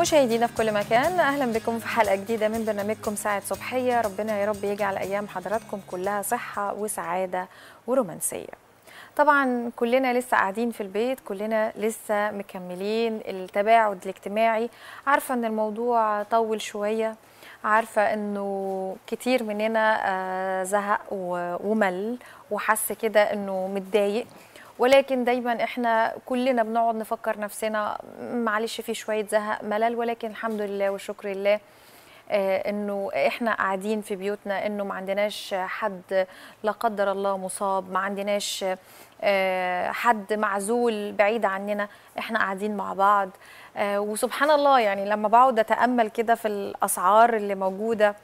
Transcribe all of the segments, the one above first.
مشاهدينا في كل مكان اهلا بكم في حلقه جديده من برنامجكم ساعه صبحيه ربنا يا رب يجعل ايام حضراتكم كلها صحه وسعاده ورومانسيه طبعا كلنا لسه قاعدين في البيت كلنا لسه مكملين التباعد الاجتماعي عارفه ان الموضوع طول شويه عارفه انه كتير مننا آه، زهق ومل وحس كده انه متضايق ولكن دايما احنا كلنا بنقعد نفكر نفسنا معلش في شويه زهق ملل ولكن الحمد لله والشكر لله آه، انه احنا قاعدين في بيوتنا انه ما عندناش حد لا قدر الله مصاب ما عندناش آه، حد معزول بعيد عننا احنا قاعدين مع بعض آه، وسبحان الله يعني لما بقعد اتامل كده في الاسعار اللي موجوده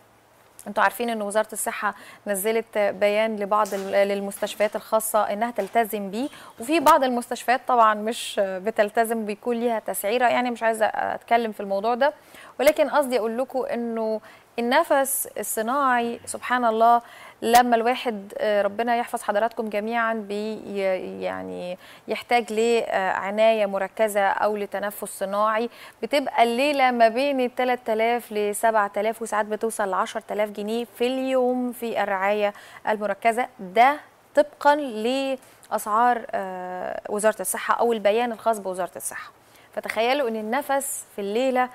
انتوا عارفين ان وزاره الصحه نزلت بيان لبعض للمستشفيات الخاصه انها تلتزم بيه وفي بعض المستشفيات طبعا مش بتلتزم بيكون ليها تسعيره يعني مش عايزه اتكلم في الموضوع ده ولكن قصدي اقول لكم انه النفس الصناعي سبحان الله لما الواحد آه، ربنا يحفظ حضراتكم جميعا بي يعني يحتاج لعناية مركزة أو لتنفس صناعي بتبقى الليلة ما بين 3000 ل 7000 وساعات بتوصل ل 10000 جنيه في اليوم في الرعاية المركزة ده طبقا لأسعار آه، وزارة الصحة أو البيان الخاص بوزارة الصحة فتخيلوا أن النفس في الليلة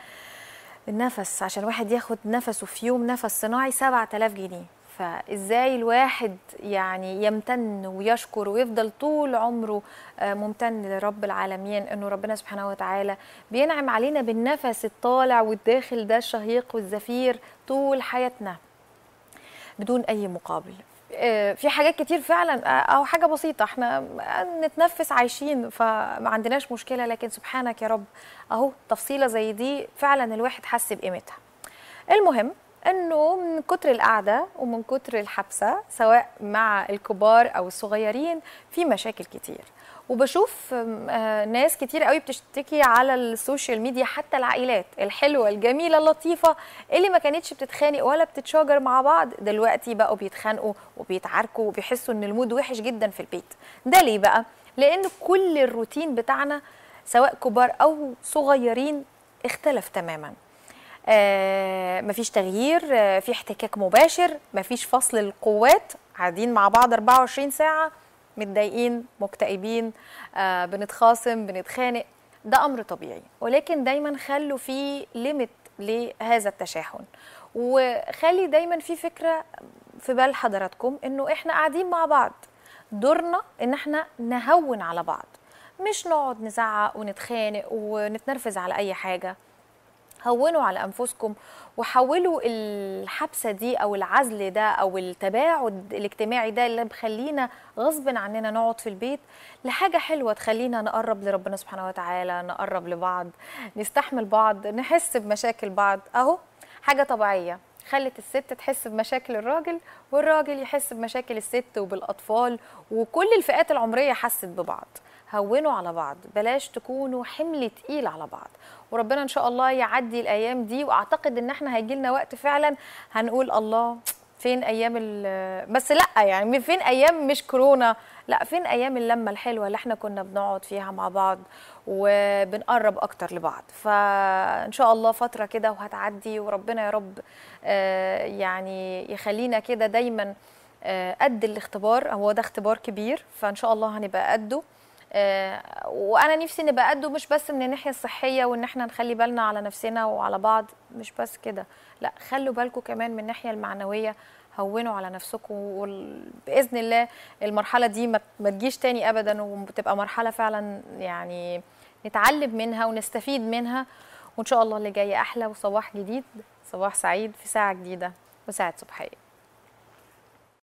النفس عشان الواحد ياخد نفسه في يوم نفس صناعي 7000 جنيه فازاي الواحد يعني يمتن ويشكر ويفضل طول عمره آه، ممتن لرب العالمين انه ربنا سبحانه وتعالى بينعم علينا بالنفس الطالع والداخل ده الشهيق والزفير طول حياتنا بدون اي مقابل آه، في حاجات كتير فعلا آه، او حاجه بسيطه احنا نتنفس عايشين فما عندناش مشكله لكن سبحانك يا رب اهو تفصيله زي دي فعلا الواحد حس بقيمتها المهم انه من كتر القعده ومن كتر الحبسه سواء مع الكبار او الصغيرين في مشاكل كتير وبشوف آه، ناس كتير قوي بتشتكي على السوشيال ميديا حتى العائلات الحلوه الجميله اللطيفه اللي ما كانتش بتتخانق ولا بتتشاجر مع بعض دلوقتي بقوا بيتخانقوا وبيتعاركوا وبيحسوا ان المود وحش جدا في البيت ده ليه بقى لان كل الروتين بتاعنا سواء كبار او صغيرين اختلف تماما آه، مفيش تغيير آه، في احتكاك مباشر مفيش فصل القوات قاعدين مع بعض 24 ساعه متضايقين مكتئبين آه، بنتخاصم بنتخانق ده امر طبيعي ولكن دايما خلوا في ليميت لهذا التشاحن وخلي دايما في فكره في بال حضراتكم انه احنا قاعدين مع بعض دورنا ان احنا نهون على بعض مش نقعد نزعق ونتخانق ونتنرفز على اي حاجه هونوا على انفسكم وحولوا الحبسه دي او العزل ده او التباعد الاجتماعي ده اللي مخلينا غصب عننا نقعد في البيت لحاجه حلوه تخلينا نقرب لربنا سبحانه وتعالى نقرب لبعض نستحمل بعض نحس بمشاكل بعض اهو حاجه طبيعيه خلت الست تحس بمشاكل الراجل والراجل يحس بمشاكل الست وبالاطفال وكل الفئات العمريه حست ببعض هونوا على بعض بلاش تكونوا حمل تقيل على بعض وربنا ان شاء الله يعدي الايام دي واعتقد ان احنا هيجي لنا وقت فعلا هنقول الله فين ايام بس لا يعني فين ايام مش كورونا لا فين ايام اللمه الحلوه اللي احنا كنا بنقعد فيها مع بعض وبنقرب اكتر لبعض فان شاء الله فتره كده وهتعدي وربنا يا رب آه، يعني يخلينا كده دايما آه، قد الاختبار هو ده اختبار كبير فان شاء الله هنبقى قده آه، وانا نفسي نبقى قده مش بس من الناحيه الصحيه وان احنا نخلي بالنا على نفسنا وعلى بعض مش بس كده لا خلوا بالكم كمان من الناحيه المعنويه هونوا على نفسكم وباذن الله المرحله دي ما تجيش تاني ابدا وتبقى مرحله فعلا يعني نتعلم منها ونستفيد منها وان شاء الله اللي جاي احلى وصباح جديد صباح سعيد في ساعه جديده وساعه صبحيه